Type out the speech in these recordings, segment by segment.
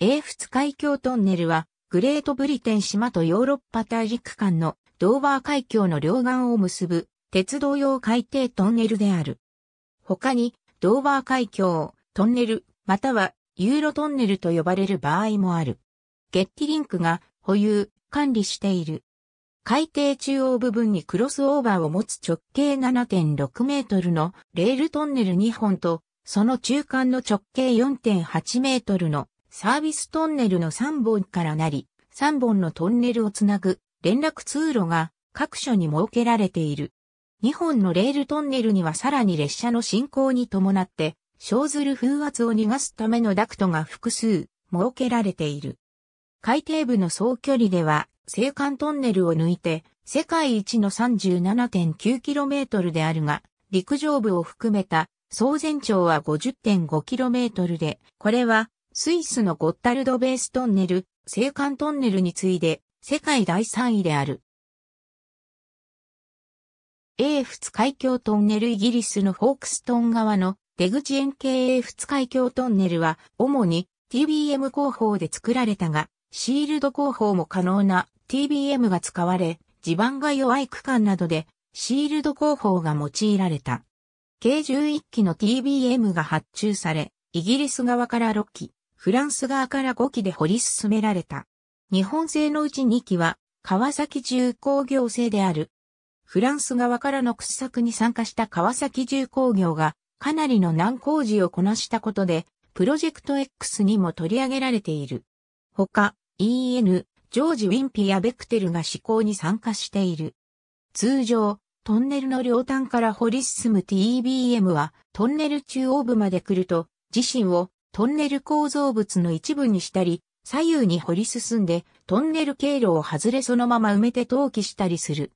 英仏海峡トンネルは、グレートブリテン島とヨーロッパ大陸間のドーバー海峡の両岸を結ぶ鉄道用海底トンネルである。他に、ドーバー海峡、トンネル、またはユーロトンネルと呼ばれる場合もある。ゲッティリンクが保有、管理している。海底中央部分にクロスオーバーを持つ直径7.6メートルのレールトンネル2本と、その中間の直径4.8メートルのサービストンネルの3本からなり、3本のトンネルをつなぐ連絡通路が各所に設けられている。2本のレールトンネルにはさらに列車の進行に伴って、生ずる風圧を逃がすためのダクトが複数設けられている。海底部の総距離では、青函トンネルを抜いて、世界一の 37.9km であるが、陸上部を含めた総全長は 50.5km で、これはスイスのゴッタルドベーストンネル、青函トンネルに次いで、世界第3位である。英仏海峡トンネルイギリスのフォークストン側の出口円形英仏海峡トンネルは主に TBM 工法で作られたが、シールド工法も可能な TBM が使われ、地盤が弱い区間などでシールド工法が用いられた。計11機の TBM が発注され、イギリス側から6機、フランス側から5機で掘り進められた。日本製のうち2機は、川崎重工業製である。フランス側からの掘削に参加した川崎重工業が、かなりの難工事をこなしたことで、プロジェクト X にも取り上げられている。他、EN、ジョージ・ウィンピやベクテルが施工に参加している。通常、トンネルの両端から掘り進む TBM は、トンネル中央部まで来ると、自身をトンネル構造物の一部にしたり、左右に掘り進んで、トンネル経路を外れそのまま埋めて投棄したりする。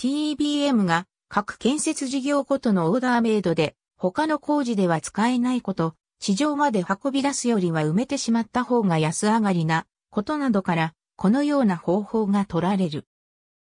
TBM が各建設事業ごとのオーダーメイドで、他の工事では使えないこと、地上まで運び出すよりは埋めてしまった方が安上がりなことなどから、このような方法が取られる。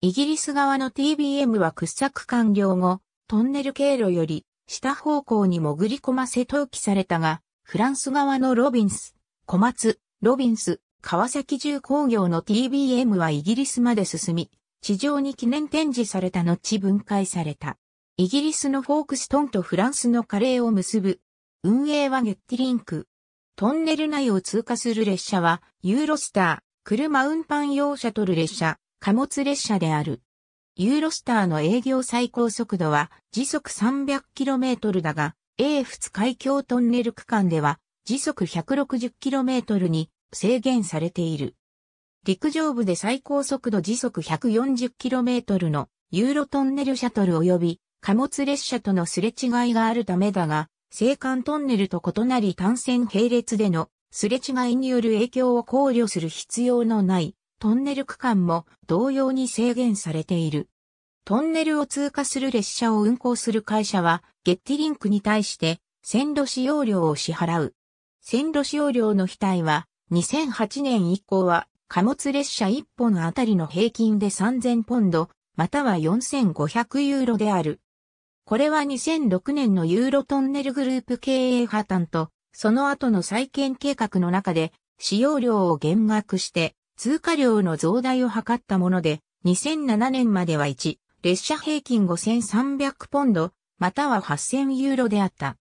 イギリス側の TBM は掘削完了後、トンネル経路より下方向に潜り込ませ投棄されたが、フランス側のロビンス、小松、ロビンス、川崎重工業の TBM はイギリスまで進み、地上に記念展示された後分解された。イギリスのフォークストンとフランスのカレーを結ぶ。運営はゲッティリンク。トンネル内を通過する列車は、ユーロスター、車運搬用シャトル列車、貨物列車である。ユーロスターの営業最高速度は時速 300km だが、英仏海峡トンネル区間では時速 160km に制限されている。陸上部で最高速度時速 140km のユーロトンネルシャトル及び貨物列車とのすれ違いがあるためだが、青函トンネルと異なり単線並列でのすれ違いによる影響を考慮する必要のないトンネル区間も同様に制限されている。トンネルを通過する列車を運行する会社は、ゲッティリンクに対して、線路使用料を支払う。線路使用料の額は、2008年以降は、貨物列車1本あたりの平均で3000ポンド、または4500ユーロである。これは2006年のユーロトンネルグループ経営破綻と、その後の再建計画の中で、使用料を減額して、通過料の増大を図ったもので、2007年までは1、列車平均5300ポンド、または8000ユーロであった。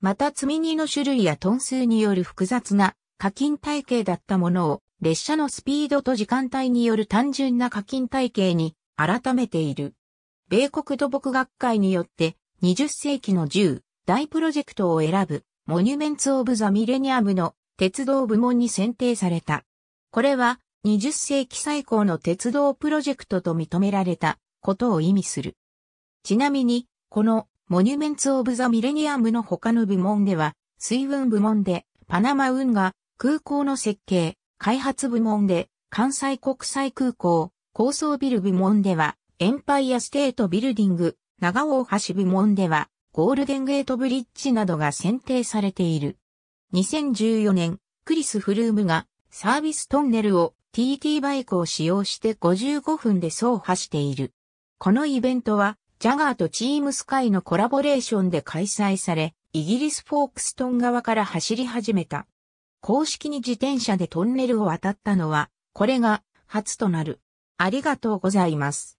また積み荷の種類やトン数による複雑な課金体系だったものを、列車のスピードと時間帯による単純な課金体系に改めている。米国土木学会によって20世紀の10大プロジェクトを選ぶモニュメンツ・オブ・ザ・ミレニアムの鉄道部門に選定された。これは20世紀最高の鉄道プロジェクトと認められたことを意味する。ちなみに、このモニュメンツ・オブ・ザ・ミレニアムの他の部門では、水運部門でパナマ運河、空港の設計、開発部門で関西国際空港、高層ビル部門では、エンパイアステートビルディング、長尾橋部門では、ゴールデンゲートブリッジなどが選定されている。2014年、クリス・フルームがサービストンネルを TT バイクを使用して55分で走破している。このイベントは、ジャガーとチームスカイのコラボレーションで開催され、イギリスフォークストン側から走り始めた。公式に自転車でトンネルを渡ったのは、これが初となる。ありがとうございます。